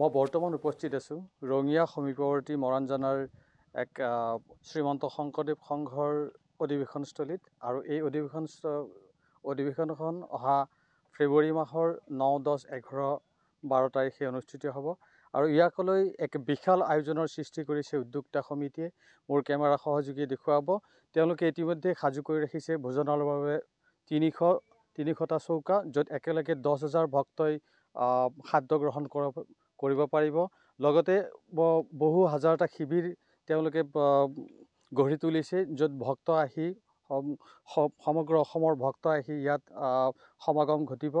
মই বৰ্তমান উপস্থিত আছোঁ ৰঙিয়া সমীপৱৰ্তী মৰাণজানাৰ এক শ্ৰীমন্ত শংকৰদেৱ সংঘৰ অধিৱেশনস্থলীত আৰু এই অধিৱেশন অধিৱেশনখন অহা ফেব্ৰুৱাৰী মাহৰ ন দহ এঘাৰ বাৰ তাৰিখে অনুষ্ঠিত হ'ব আৰু ইয়াকলৈ এক বিশাল আয়োজনৰ সৃষ্টি কৰিছে উদ্যোক্তা সমিতিয়ে মোৰ কেমেৰা সহযোগী দেখুৱাব তেওঁলোকে ইতিমধ্যে সাজু কৰি ৰাখিছে ভোজনৰ বাবে তিনিশ তিনিশটা চৌকা য'ত একেলগে দহ হাজাৰ ভক্তই খাদ্য গ্ৰহণ কৰ কৰিব পাৰিব লগতে বহু হাজাৰটা শিবিৰ তেওঁলোকে গঢ়ি তুলিছে য'ত ভক্ত আহি সমগ্ৰ অসমৰ ভক্ত আহি ইয়াত সমাগম ঘটিব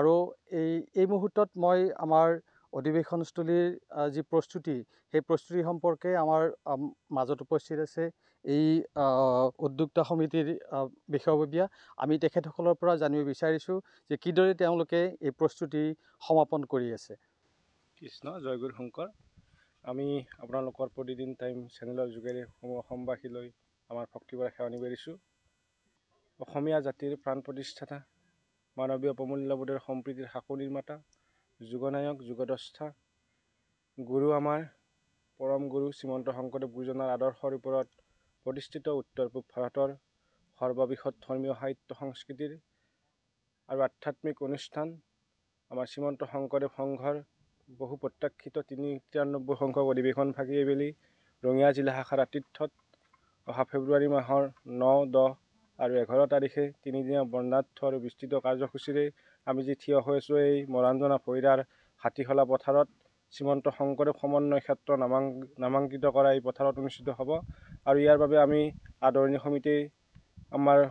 আৰু এই এই মুহূৰ্তত মই আমাৰ অধিৱেশনস্থলীৰ যি প্ৰস্তুতি সেই প্ৰস্তুতি সম্পৰ্কে আমাৰ মাজত উপস্থিত আছে এই উদ্যোক্তা সমিতিৰ বিষয়ববীয়া আমি তেখেতসকলৰ পৰা জানিব বিচাৰিছোঁ যে কিদৰে তেওঁলোকে এই প্ৰস্তুতি সমাপন কৰি আছে কৃষ্ণ জয়গুৰু শংকৰ আমি আপোনালোকৰ প্ৰতিদিন টাইম চেনেলৰ যোগেৰে অসমবাসীলৈ আমাৰ ভক্তিবাৰ সেৱা নিবাঢ়িছোঁ অসমীয়া জাতিৰ প্ৰাণ প্ৰতিষ্ঠাতা মানৱীয় প্ৰমূল্যবোধৰ সম্প্ৰীতিৰ শাকু নিৰ্মাতা যুগনায়ক যোগদস্থা গুৰু আমাৰ পৰম গুৰু শ্ৰীমন্ত শংকৰদেৱ গুৰুজনাৰ আদৰ্শৰ ওপৰত প্ৰতিষ্ঠিত উত্তৰ পূব ভাৰতৰ সৰ্ববৃহৎ ধৰ্মীয় সাহিত্য সংস্কৃতিৰ আৰু আধ্যাত্মিক অনুষ্ঠান আমাৰ শ্ৰীমন্ত শংকৰদেৱ সংঘৰ বহু প্ৰত্যাশিত তিনি তিৰানব্বৈ সংখ্যক অধিৱেশন ফাঁকি এইবেলি ৰঙিয়া জিলা শাখাৰ আতিথ্যত অহা ফেব্ৰুৱাৰী মাহৰ ন দহ আৰু এঘাৰ তাৰিখে তিনিদিনীয়া বৰ্ণাঢ্য আৰু বিস্তৃত কাৰ্যসূচীৰে আমি যি থিয় হৈ আছোঁ এই মৰাণজনা ভৈৰাৰ হাতীশলা পথাৰত শ্ৰীমন্ত শংকৰদেৱ সমন্বয় ক্ষেত্ৰ নামাং নামাংকিত কৰা এই পথাৰত অনুষ্ঠিত হ'ব আৰু ইয়াৰ বাবে আমি আদৰণি সমিতি আমাৰ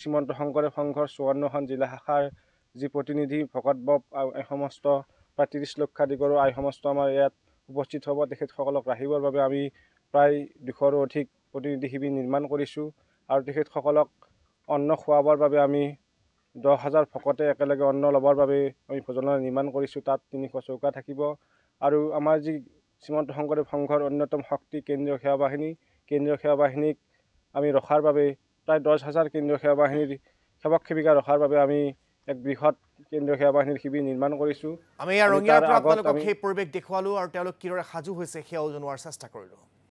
শ্ৰীমন্ত শংকৰদেৱ সংঘৰ চৌৱন্নখন জিলা শাখাৰ যি প্ৰতিনিধি ভকত বপ আৰু এই সমস্ত প্ৰায় ত্ৰিছ লক্ষাধিকৰো আই সমষ্ট আমাৰ ইয়াত উপস্থিত হ'ব তেখেতসকলক ৰাখিবৰ বাবে আমি প্ৰায় দুশৰো অধিক প্ৰতিনিধি শিবিৰ নিৰ্মাণ কৰিছোঁ আৰু তেখেতসকলক অন্ন খোৱাবৰ বাবে আমি দহ হাজাৰ ভকতে একেলগে অন্ন ল'বৰ বাবে আমি ভোজনালয় নিৰ্মাণ কৰিছোঁ তাত তিনিশ চৌকা থাকিব আৰু আমাৰ যি শ্ৰীমন্ত শংকৰদেৱ সংঘৰ অন্যতম শক্তি কেন্দ্ৰীয় সেৱা বাহিনী কেন্দ্ৰীয় সেৱা বাহিনীক আমি ৰখাৰ বাবে প্ৰায় দহ হাজাৰ কেন্দ্ৰীয় সেৱা বাহিনীৰ সেৱক সেৱিকা ৰখাৰ বাবে আমি এক বৃহৎ কেন্দ্ৰীয় সেৱা বাহিনীৰ শিবিৰ নিৰ্মাণ কৰিছোঁ আমি ইয়াৰ ৰঙীয়াৰ পৰা আপোনালোকক সেই পৰিৱেশ দেখুৱালোঁ আৰু তেওঁলোক কিদৰে সাজু হৈছে সেয়াও জনোৱাৰ চেষ্টা কৰিলোঁ